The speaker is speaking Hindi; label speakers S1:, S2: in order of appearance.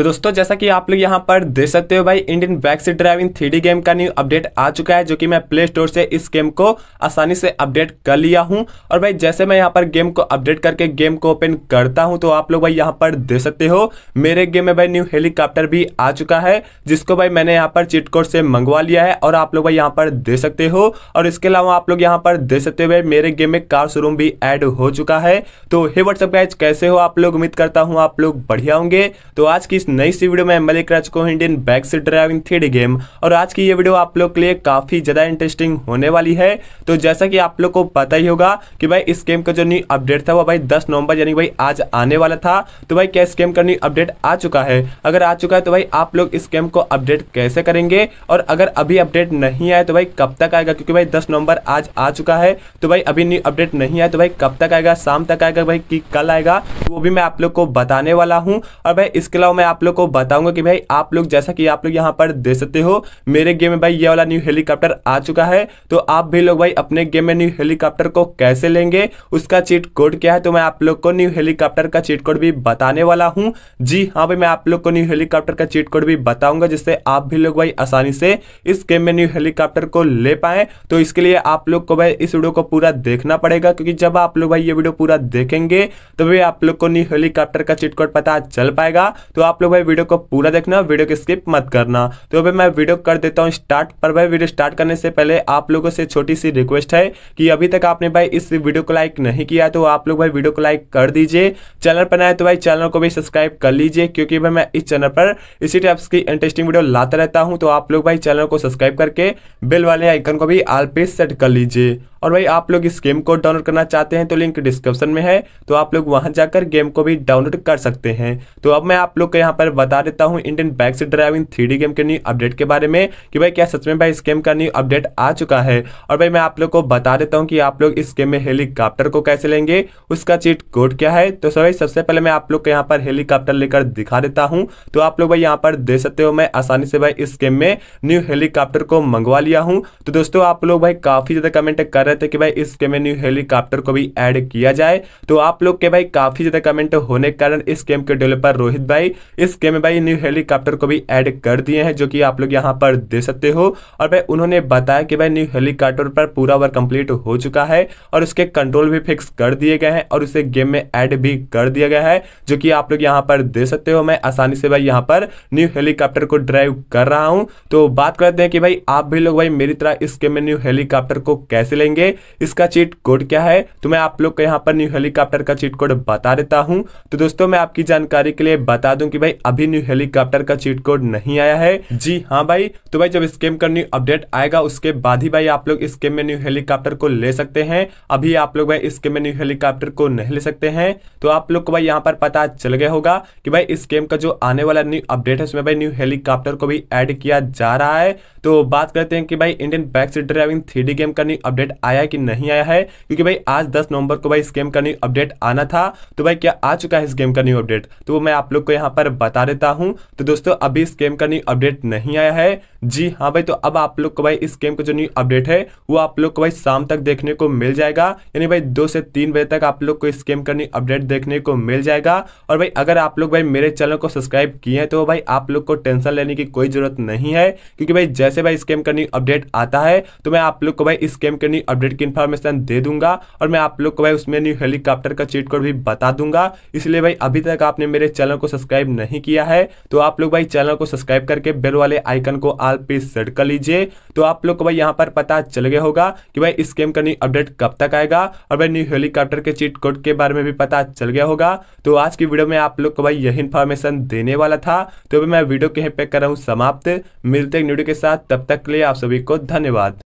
S1: तो दोस्तों जैसा कि आप लोग यहाँ पर देख सकते हो भाई Indian back seat driving three game का न्यू अपडेट आ चुका है जो कि मैं प्ले स्टोर से इस गेम को आसानी से अपडेट कर लिया हूँ और भाई जैसे मैं यहाँ पर गेम को अपडेट करके गेम को ओपन करता हूँ तो आप लोग भाई यहाँ पर देख सकते हो मेरे गेम में भाई न्यू हेलीकॉप्टर भी आ चुका है जिसको भाई मैंने यहाँ पर चिटकोट से मंगवा लिया है और आप लोग भाई यहाँ पर दे सकते हो और इसके अलावा आप लोग यहाँ पर दे सकते हो भाई मेरे गेम में कार शोरूम भी एड हो चुका है तो हे व्हाट्सअप गाइज कैसे हो आप लोग उम्मीद करता हूँ आप लोग बढ़िया होंगे तो आज की नई सी वीडियो में एमएलए करा को Indian bikes driving three game और आज की ये वीडियो आप लोग के लिए काफी ज्यादा इंटरेस्टिंग होने वाली है तो जैसा कि आप लोग को पता ही होगा कि भाई इस गेम का जो न्यू अपडेट था वो भाई 10 नवंबर यानी भाई आज आने वाला था तो भाई क्या इस गेम का न्यू अपडेट आ चुका है अगर आ चुका है तो भाई आप लोग इस गेम को अपडेट कैसे करेंगे और अगर अभी अपडेट नहीं आया तो भाई कब तक आएगा क्योंकि भाई दस नवंबर आज आ चुका है तो भाई अभी न्यू अपडेट नहीं आया तो भाई कब तक आएगा शाम तक आएगा भाई कि कल आएगा वो भी मैं आप लोग को बताने वाला हूँ और भाई इसके अलावा मैं आप आप लोग को बताऊंगा कि भाई आप लोग जैसा कि आप लोग यहाँ पर दे सकते हो मेरे गेम में भाई ये वाला न्यू हेलीकॉप्टर आ चुका है तो आप भी लोग भाई अपने गेम में न्यू हेलीकॉप्टर को कैसे लेंगे उसका चीट कोड क्या है तो मैं आप लोग को न्यू हेलीकॉप्टर का चीट कोड भी बताने वाला हूँ जी हाँ भाई मैं आप लोग को न्यू हेलीकॉप्टर का चीट कोड भी बताऊंगा जिससे आप भी लोग भाई आसानी से इस गेम में न्यू हेलीकॉप्टर को ले पाए तो इसके लिए आप लोग को भाई इस वीडियो को पूरा देखना पड़ेगा क्योंकि जब आप लोग भाई ये वीडियो पूरा देखेंगे तो भाई आप लोग को न्यू हेलीकॉप्टर का चिटकोट पता चल पाएगा तो आप लोग भाई वीडियो को पूरा देखना वीडियो को स्किप मत करना तो अभी मैं वीडियो कर देता हूँ स्टार्ट पर भाई वीडियो स्टार्ट करने से पहले आप लोगों से छोटी सी रिक्वेस्ट है कि अभी तक आपने भाई इस वीडियो को लाइक नहीं किया तो आप लोग भाई वीडियो को लाइक कर दीजिए चैनल पर नए तो भाई चैनल को भी सब्सक्राइब कर लीजिए क्योंकि भाई मैं इस चैनल पर इसी टाइप्स की इंटरेस्टिंग वीडियो लाता रहता हूँ तो आप लोग भाई चैनल को सब्सक्राइब करके बिल वाले आइकन को भी आल पे सेट कर लीजिए और भाई आप लोग इस गेम को डाउनलोड करना चाहते हैं तो लिंक डिस्क्रिप्शन में है तो आप लोग वहां जाकर गेम को भी डाउनलोड कर सकते हैं तो अब मैं आप लोग को यहाँ पर बता देता हूँ Indian bikes driving three game के न्यू अपडेट के बारे में कि भाई क्या सच में भाई इस गेम का न्यू अपडेट आ चुका है और भाई मैं आप लोग को बता देता हूँ कि आप लोग इस गेम में हेलीकॉप्टर को कैसे लेंगे उसका चीट कोड क्या है तो सर भाई सबसे पहले मैं आप लोग को यहाँ पर हेलीकॉप्टर लेकर दिखा देता हूँ तो आप लोग भाई यहाँ पर देख सकते हो मैं आसानी से भाई इस गेम में न्यू हेलीकॉप्टर को मंगवा लिया हूँ तो दोस्तों आप लोग भाई काफ़ी ज़्यादा कमेंट कर रहे थे कि भाई इस गेम में न्यू हेलीकॉप्टर को भी ऐड किया जाए तो आप लोग के भाई काफ़ी ज़्यादा कमेंट होने के कारण इस गेम के डेवलपर रोहित भाई इस गेम में भाई न्यू हेलीकॉप्टर को भी ऐड कर दिए हैं जो कि आप लोग यहाँ पर दे सकते हो और भाई उन्होंने बताया कि भाई न्यू हेलीकॉप्टर पर पूरा वर्क कंप्लीट हो चुका है और उसके कंट्रोल भी फिक्स कर दिए गए हैं और उसे गेम में एड भी कर दिया गया है जो कि आप लोग यहाँ पर दे सकते हो मैं आसानी से भाई यहाँ पर न्यू हेलीकॉप्टर को ड्राइव कर रहा हूँ तो बात करते हैं कि भाई आप भी लोग भाई मेरी तरह इस गेम में न्यू हेलीकॉप्टर को कैसे लेंगे करेंगे इसका चीट कोड क्या है तो मैं आप लोग को यहाँ पर न्यू हेलीकॉप्टर का चीट कोड बता देता हूँ तो दोस्तों मैं आपकी जानकारी के लिए बता दूं कि भाई अभी न्यू हेलीकॉप्टर का चीट कोड नहीं आया है जी हाँ भाई तो भाई जब स्केम का न्यू अपडेट आएगा उसके बाद ही भाई आप लोग स्केम में न्यू हेलीकॉप्टर को ले सकते हैं अभी आप लोग भाई स्केम में न्यू हेलीकॉप्टर को नहीं ले सकते हैं तो आप लोग को भाई यहाँ पर पता चल गया होगा कि भाई स्केम का जो आने वाला न्यू अपडेट है उसमें भाई न्यू हेलीकॉप्टर को भी एड किया जा रहा है तो बात करते हैं कि भाई Indian bikes driving three game का न्यू अपडेट आया कि नहीं आया है क्योंकि भाई आज 10 नवंबर को भाई स्कैम का न्यू अपडेट आना था तो भाई क्या आ चुका है स्कैम का न्यू अपडेट तो मैं आप लोग को यहाँ पर बता देता हूँ तो दोस्तों अभी स्कैम का न्यू अपडेट नहीं आया है जी हाँ भाई तो अब आप लोग को भाई इस स्कैम का जो न्यू अपडेट है वो आप लोग को भाई शाम तक देखने को मिल जाएगा यानी भाई दो से तीन बजे तक आप लोग को स्कैम का न्यू अपडेट देखने को मिल जाएगा और भाई अगर आप लोग भाई मेरे चैनल को सब्सक्राइब किए हैं तो भाई आप लोग को टेंशन लेने की कोई जरूरत नहीं है क्योंकि भाई जैसे भाई स्कैम का न्यू अपडेट आता है तो मैं आप लोग को भाई स्कैम का न्यू अपडेट की इन्फॉर्मेशन दे दूंगा और मैं आप लोग को भाई उसमें न्यू हेलीकॉप्टर का चीट कोड भी बता दूंगा इसलिए भाई अभी तक आपने मेरे चैनल को सब्सक्राइब नहीं किया है तो आप लोग भाई चैनल को सब्सक्राइब करके बेल वाले आइकन को आल पे सेट कर लीजिए तो आप लोग को भाई यहाँ पर पता चल गया होगा कि भाई इस गेम का न्यू अपडेट कब तक आएगा और भाई न्यू हेलीकॉप्टर के चीट कोड के बारे में भी पता चल गया होगा तो आज की वीडियो में आप लोग को भाई यही इन्फॉर्मेशन देने वाला था तो भाई मैं वीडियो कहीं पे कर रहा हूँ समाप्त मिलते के साथ तब तक के लिए आप सभी को धन्यवाद